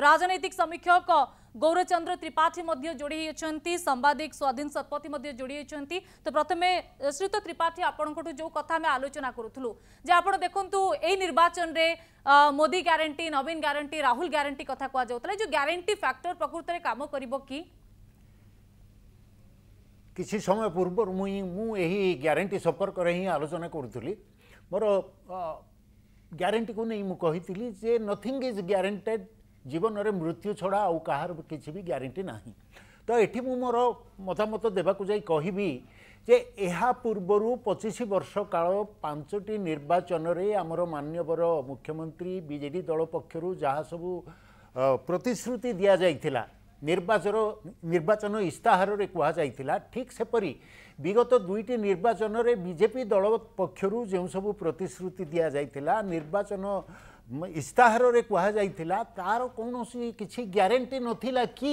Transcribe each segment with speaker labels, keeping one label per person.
Speaker 1: राजनैतिक समीक्षक गौरचंद्र त्रिपाठी जोड़ी सांबादिक स्वाधीन शतपथी जोड़ी तो प्रथम श्रुत त्रिपाठी आपंकू जो कथा आलोचना करूँ जे आप देखते यवाचन में Modi guarantee Naveen guarantee Rahul guarantee कथ कौन जो ग्यारंटी फैक्टर प्रकृत में कम कर
Speaker 2: किसी समय पूर्व मुझे ग्यारंटी संपर्क हिं आलोचना करूली मोर ग्यारंटी को नहीं मुझे कही नथिंग इज ग्यारंटेड ଜୀବନରେ ମୃତ୍ୟୁ ଛଡ଼ା ଆଉ କାହାର କିଛି ବି ଗ୍ୟାରେଣ୍ଟି ନାହିଁ ତ ଏଠି ମୁଁ ମୋର ମତାମତ ଦେବାକୁ ଯାଇ କହିବି ଯେ ଏହା ପୂର୍ବରୁ ପଚିଶ ବର୍ଷ କାଳ ପାଞ୍ଚଟି ନିର୍ବାଚନରେ ଆମର ମାନ୍ୟବର ମୁଖ୍ୟମନ୍ତ୍ରୀ ବିଜେଡ଼ି ଦଳ ପକ୍ଷରୁ ଯାହା ସବୁ ପ୍ରତିଶ୍ରୁତି ଦିଆଯାଇଥିଲା ନିର୍ବାଚନ ନିର୍ବାଚନ ଇସ୍ତାହାରରେ କୁହାଯାଇଥିଲା ଠିକ୍ ସେପରି ବିଗତ ଦୁଇଟି ନିର୍ବାଚନରେ ବିଜେପି ଦଳ ପକ୍ଷରୁ ଯେଉଁ ସବୁ ପ୍ରତିଶ୍ରୁତି ଦିଆଯାଇଥିଲା ନିର୍ବାଚନ ଇସ୍ତାହାରରେ କୁହାଯାଇଥିଲା ତାର କୌଣସି କିଛି ଗ୍ୟାରେଣ୍ଟି ନଥିଲା କି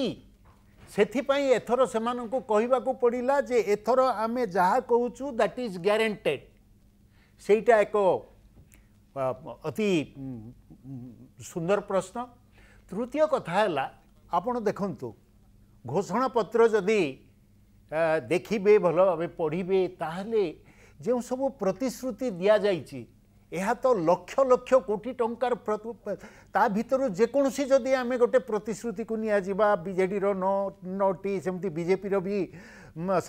Speaker 2: ସେଥିପାଇଁ ଏଥର ସେମାନଙ୍କୁ କହିବାକୁ ପଡ଼ିଲା ଯେ ଏଥର ଆମେ ଯାହା କହୁଛୁ ଦ୍ୟାଟ୍ ଇଜ୍ ଗ୍ୟାରେଣ୍ଟେଡ୍ ସେଇଟା ଏକ ଅତି ସୁନ୍ଦର ପ୍ରଶ୍ନ ତୃତୀୟ କଥା ହେଲା ଆପଣ ଦେଖନ୍ତୁ ଘୋଷଣାପତ୍ର ଯଦି ଦେଖିବେ ଭଲ ଭାବେ ପଢ଼ିବେ ତାହେଲେ ଯେଉଁ ସବୁ ପ୍ରତିଶ୍ରୁତି ଦିଆଯାଇଛି ଏହା ତ ଲକ୍ଷ ଲକ୍ଷ କୋଟି ଟଙ୍କାର ତା ଭିତରୁ ଯେକୌଣସି ଯଦି ଆମେ ଗୋଟେ ପ୍ରତିଶ୍ରୁତିକୁ ନିଆଯିବା ବିଜେଡ଼ିର ନଅ ନଅଟି ସେମିତି ବିଜେପିର ବି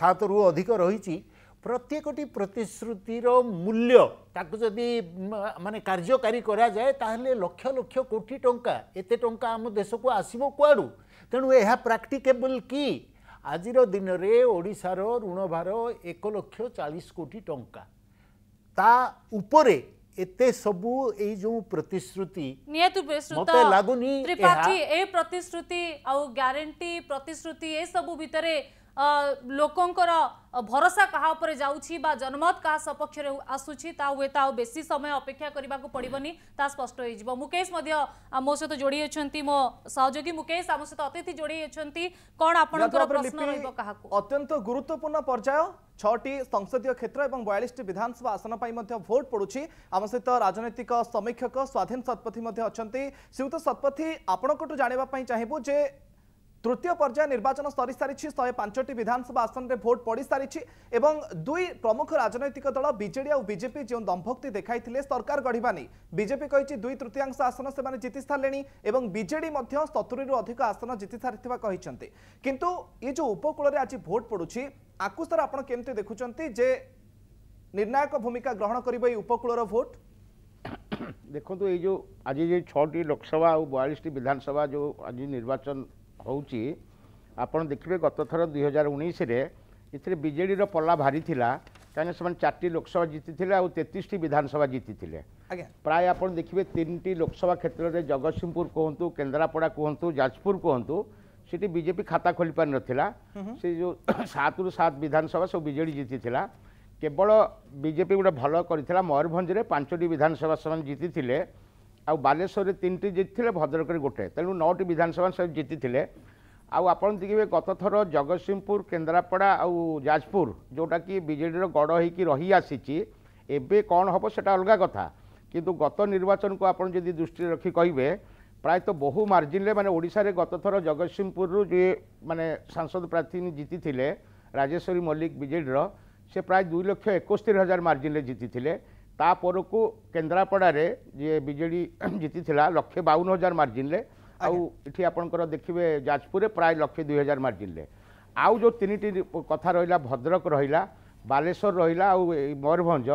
Speaker 2: ସାତରୁ ଅଧିକ ରହିଛି ପ୍ରତ୍ୟେକଟି ପ୍ରତିଶ୍ରୁତିର ମୂଲ୍ୟ ତାକୁ ଯଦି ମାନେ କାର୍ଯ୍ୟକାରୀ କରାଯାଏ ତାହେଲେ ଲକ୍ଷ ଲକ୍ଷ କୋଟି ଟଙ୍କା ଏତେ ଟଙ୍କା ଆମ ଦେଶକୁ ଆସିବ କୁଆଡ଼ୁ ତେଣୁ ଏହା ପ୍ରାକ୍ଟିକେବୁଲ୍ କି ଆଜିର ଦିନରେ ଓଡ଼ିଶାର ଋଣଭାର ଏକ ଲକ୍ଷ ଚାଳିଶ କୋଟି ଟଙ୍କା ତା ଉପରେ ଏତେ ସବୁ ଏଇ ଯୋଉ ପ୍ରତିଶ୍ରୁତି
Speaker 1: ନିହାତି ମତେ ଲାଗୁନି ତ୍ରିପାଠୀ ଏ ପ୍ରତିଶ୍ରୁତି ଆଉ ଗ୍ୟାରେଣ୍ଟି ପ୍ରତିଶ୍ରୁତି ଏ ସବୁ ଭିତରେ ଲୋକଙ୍କର ଭରସା କାହା ଉପରେ ଯାଉଛି ବା ଜନମତ କାହା ସପକ୍ଷରେ ଆସୁଛି ତା ହୁଏତ ଆଉ ବେଶୀ ସମୟ ଅପେକ୍ଷା କରିବାକୁ ପଡ଼ିବନି ତାହା ସ୍ପଷ୍ଟ ହୋଇଯିବ ମୁକେଶ ମଧ୍ୟ ଆମ ସହିତ ଯୋଡ଼ି ଅଛନ୍ତି ମୋ ସହଯୋଗୀ ମୁକେଶ ଆମ ସହିତ ଅତିଥି ଯୋଡ଼ି ଅଛନ୍ତି କ'ଣ ଆପଣଙ୍କର ପ୍ରଶ୍ନ ରହିବ କାହାକୁ ଅତ୍ୟନ୍ତ
Speaker 3: ଗୁରୁତ୍ୱପୂର୍ଣ୍ଣ ପର୍ଯ୍ୟାୟ ছটি সংসদীয় ক্ষেত্র এবং বয়ালিশটি বিধানসভা আসন ভোট পড়ুছি আমার সহ রাজনৈতিক সমীক্ষক স্বাধীন শতপথী অনেক শ্রীযুক্ত শতপথী আপনার জাঁয়া চাহিবু যে তৃতীয় পর্যায়ে নির্বাচন সরি সারিছে শহে পাঁচটি বিধানসভা আসনরে ভোট পড়ি সারিছে এবং দুই প্রমুখ রাজনৈতিক দল বিজেডি আউ বিজেপি যে দম্ভক্তি দেখাই সরকার গড়া নেই বিজেপি কী দুই তৃতীয়াংশ আসন সে জিতি সারে এবং বিজেডি সতুরি অধিক আসন জিতি সারি কিন্তু এ যে উপকূলের আজ ভোট পড়ুছি আকু স্যার আপনার কেমতি দেখুম যে নির্ণায়ক ভূমিকা গ্রহণ করবে এই উপকূলর ভোট দেখুন এই যে আজ যে ছটি লোকসভা আর বয়ালিশটি বিধানসভা যে আজ নির্বাচন ହେଉଛି ଆପଣ ଦେଖିବେ ଗତ ଥର ଦୁଇ ହଜାର ଉଣେଇଶରେ ଏଥିରେ ବିଜେଡ଼ିର ପଲ୍ଲା ଭାରିଥିଲା ଥିଲା କାହିଁକିନା ସେମାନେ ଚାରିଟି ଲୋକସଭା ଜିତିଥିଲେ ଆଉ ତେତିଶଟି ବିଧାନସଭା ଜିତିଥିଲେ ଆଜ୍ଞା ପ୍ରାୟ ଆପଣ ଦେଖିବେ ତିନିଟି ଲୋକସଭା କ୍ଷେତ୍ରରେ ଜଗତସିଂହପୁର କୁହନ୍ତୁ କେନ୍ଦ୍ରାପଡ଼ା କୁହନ୍ତୁ ଯାଜପୁର କୁହନ୍ତୁ ସେଠି ବିଜେପି ଖାତା ଖୋଲିପାରିନଥିଲା ସେ ଯେଉଁ ସାତରୁ ସାତ ବିଧାନସଭା ସବୁ ବିଜେଡ଼ି ଜିତିଥିଲା କେବଳ ବିଜେପି ଗୋଟେ ଭଲ କରିଥିଲା ମୟୂରଭଞ୍ଜରେ ପାଞ୍ଚଟି ବିଧାନସଭା ସେମାନେ ଜିତିଥିଲେ ଆଉ ବାଲେଶ୍ୱରରେ ତିନିଟି ଜିତିଥିଲେ ଭଦ୍ରକରେ ଗୋଟେ ତେଣୁ ନଅଟି ବିଧାନସଭା ସବୁ ଜିତିଥିଲେ ଆଉ ଆପଣ ଦେଖିବେ ଗତଥର ଜଗତସିଂହପୁର କେନ୍ଦ୍ରାପଡ଼ା ଆଉ ଯାଜପୁର ଯେଉଁଟାକି ବିଜେଡ଼ିର ଗଡ଼ ହେଇକି ରହିଆସିଛି ଏବେ କ'ଣ ହେବ ସେଟା ଅଲଗା କଥା କିନ୍ତୁ ଗତ ନିର୍ବାଚନକୁ ଆପଣ ଯଦି ଦୃଷ୍ଟିରେ ରଖି କହିବେ ପ୍ରାୟତଃ ବହୁ ମାର୍ଜିନ୍ରେ ମାନେ ଓଡ଼ିଶାରେ ଗତଥର ଜଗତସିଂହପୁରରୁ ଯିଏ ମାନେ ସାଂସଦ ପ୍ରାର୍ଥୀ ଜିତିଥିଲେ ରାଜେଶ୍ୱରୀ ମଲ୍ଲିକ ବିଜେଡ଼ିର ସେ ପ୍ରାୟ ଦୁଇ ଲକ୍ଷ ଏକସ୍ତରୀ ହଜାର ମାର୍ଜିନ୍ରେ ଜିତିଥିଲେ ତାପରକୁ କେନ୍ଦ୍ରାପଡ଼ାରେ ଯିଏ ବିଜେଡ଼ି ଜିତିଥିଲା ଲକ୍ଷେ ବାଉନ ହଜାର ମାର୍ଜିନ୍ରେ ଆଉ ଏଠି ଆପଣଙ୍କର ଦେଖିବେ ଯାଜପୁରରେ ପ୍ରାୟ ଲକ୍ଷେ ଦୁଇ ହଜାର ମାର୍ଜିନ୍ରେ ଆଉ ଯେଉଁ ତିନିଟି କଥା ରହିଲା ଭଦ୍ରକ ରହିଲା ବାଲେଶ୍ୱର ରହିଲା ଆଉ ଏଇ ମୟୂରଭଞ୍ଜ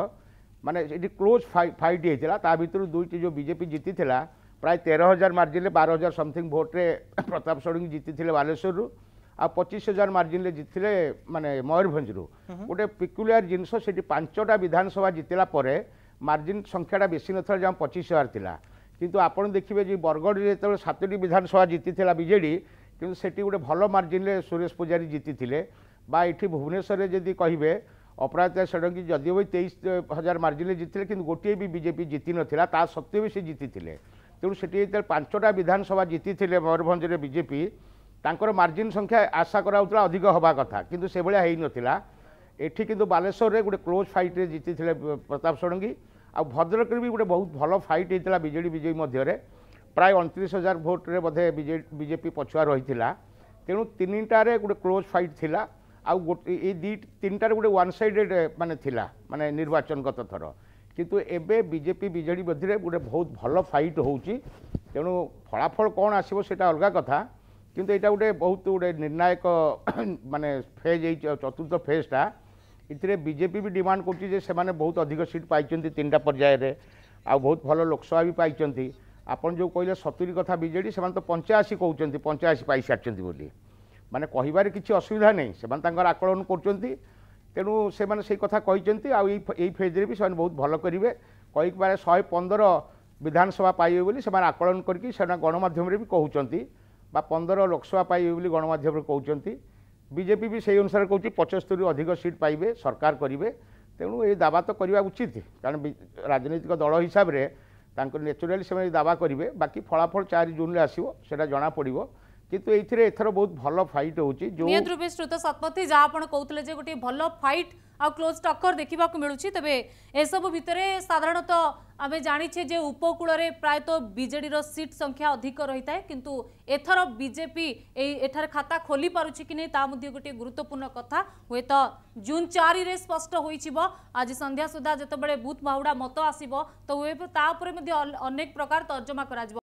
Speaker 3: ମାନେ ଏଠି କ୍ଲୋଜ୍ ଫାଇଟ୍ ହେଇଥିଲା ତା ଭିତରୁ ଦୁଇଟି ଯେଉଁ ବିଜେପି ଜିତିଥିଲା ପ୍ରାୟ ତେର ହଜାର ମାର୍ଜିନ୍ରେ ବାର ହଜାର ସମଥିଙ୍ଗ ଭୋଟ୍ରେ ପ୍ରତାପ ଷଡ଼ଙ୍ଗୀ ଜିତିଥିଲେ ବାଲେଶ୍ୱରରୁ ଆଉ ପଚିଶ ହଜାର ମାର୍ଜିନରେ ଜିତିଥିଲେ ମାନେ ମୟୂରଭଞ୍ଜରୁ ଗୋଟେ ପିକୁଲିଆର ଜିନିଷ ସେଠି ପାଞ୍ଚଟା ବିଧାନସଭା ଜିତିଲା ପରେ ମାର୍ଜିନ ସଂଖ୍ୟାଟା ବେଶୀ ନଥିଲା ଯାହା ପଚିଶ ହଜାର ଥିଲା କିନ୍ତୁ ଆପଣ ଦେଖିବେ ଯେ ବରଗଡ଼ରେ ଯେତେବେଳେ ସାତଟି ବିଧାନସଭା ଜିତିଥିଲା ବିଜେଡ଼ି କିନ୍ତୁ ସେଠି ଗୋଟେ ଭଲ ମାର୍ଜିନରେ ସୁରେଶ ପୂଜାରୀ ଜିତିଥିଲେ ବା ଏଠି ଭୁବନେଶ୍ୱରରେ ଯଦି କହିବେ ଅପରାଜିତା ଷଡ଼ଙ୍ଗୀ ଯଦିଓ ବି ତେଇଶ ହଜାର ମାର୍ଜିନରେ ଜିତିଥିଲେ କିନ୍ତୁ ଗୋଟିଏ ବି ବିଜେପି ଜିତିନଥିଲା ତା ସତ୍ତ୍ୱେ ବି ସେ ଜିତିଥିଲେ ତେଣୁ ସେଠି ଯେତେବେଳେ ପାଞ୍ଚଟା ବିଧାନସଭା ଜିତିଥିଲେ ମୟୂରଭଞ୍ଜରେ ବିଜେପି ତାଙ୍କର ମାର୍ଜିନ୍ ସଂଖ୍ୟା ଆଶା କରାଯାଉଥିଲା ଅଧିକ ହେବା କଥା କିନ୍ତୁ ସେଭଳିଆ ହେଇନଥିଲା ଏଠି କିନ୍ତୁ ବାଲେଶ୍ୱରରେ ଗୋଟେ କ୍ଲୋଜ୍ ଫାଇଟ୍ରେ ଜିତିଥିଲେ ପ୍ରତାପ ଷଡ଼ଙ୍ଗୀ ଆଉ ଭଦ୍ରକରେ ବି ଗୋଟେ ବହୁତ ଭଲ ଫାଇଟ୍ ହେଇଥିଲା ବିଜେଡ଼ି ବିଜେପି ମଧ୍ୟରେ ପ୍ରାୟ ଅଣତିରିଶ ହଜାର ଭୋଟ୍ରେ ବୋଧେ ବିଜେପି ପଛୁଆ ରହିଥିଲା ତେଣୁ ତିନିଟାରେ ଗୋଟେ କ୍ଲୋଜ୍ ଫାଇଟ୍ ଥିଲା ଆଉ ଗୋଟେ ଏଇ ଦୁଇ ତିନିଟାରେ ଗୋଟେ ୱାନ୍ ସାଇଡ଼େଡ଼ ମାନେ ଥିଲା ମାନେ ନିର୍ବାଚନ ଗତ ଥର କିନ୍ତୁ ଏବେ ବିଜେପି ବିଜେଡ଼ି ମଧ୍ୟରେ ଗୋଟେ ବହୁତ ଭଲ ଫାଇଟ୍ ହେଉଛି ତେଣୁ ଫଳାଫଳ କ'ଣ ଆସିବ ସେଇଟା ଅଲଗା କଥା কিন্তু এটা গোটে বহুত গোটে নির্ণায়ক মানে ফেজ এই চতুর্থ ফেজটা এতে বিজেপি বি ডিমান্ড করছে যে সে বহুত অধিক সিট পাইছেন তিনটা পর্যায়ে আহত ভালো লোকসভা বি পাইছেন আপনার যে কে সতুরি কথা বিজেডি সে তো পঞ্চাশি কৌন পঞ্চাশি পাই সারিছেন বলে মানে কহবার কিছু অসুবিধা নেই সে তাঁর আকলন করছেন তেমন সে সেই কথা কিন্তু এই ফেজরে বি সে বহুত ভালো করবে কী শহে পনেরো বিধানসভা পাইবে বলে সে আকলন করি সে গণমাধ্যমে বি কুমার বা ପନ୍ଦର ଲୋକସଭା ପାଇବେ ବୋଲି ଗଣମାଧ୍ୟମରେ କହୁଛନ୍ତି ବିଜେପି ବି ସେଇ ଅନୁସାରେ କହୁଛି ପଞ୍ଚସ୍ତରୀ ଅଧିକ ସିଟ୍ ପାଇବେ ସରକାର କରିବେ ତେଣୁ ଏଇ ଦାବା ତ କରିବା ଉଚିତ କାରଣ ରାଜନୈତିକ ଦଳ ହିସାବରେ ତାଙ୍କର ନ୍ୟାଚୁରାଲି ସେମାନେ ଦାବା କରିବେ ବାକି ଫଳାଫଳ ଚାରି ଜୁନ୍ରେ ଆସିବ ସେଇଟା ଜଣାପଡ଼ିବ কিন্তু এইথিরে এথর বহুত ভাল ফাইট হচ্ছে নিহত নিয়ন্ত্রণ
Speaker 1: শ্রুত শতপথী যা আপনার কৌলে যে গোটি ভাল ফাইট আ্লোজ টক্কর দেখা মিলুচি তবে এসব ভিতরে সাধারণত আমি জাঁছে যে উপকূলের প্রায়ত বিজেডির সিট সংখ্যা অধিক রয়ে কিন্তু এথর বিজেপি এই এঠার খাতা খোলি পুছি কি তা গোটিয়ে গুরুত্বপূর্ণ কথা হুয়েত জুন চারিরে স্পষ্ট হয়েছিল আজ সন্ধ্যা সুদ্ধা যেতবে বুথ বাহুড়া মত আসব তো হুয়ে তাপরে অনেক প্রকার তর্জমা করা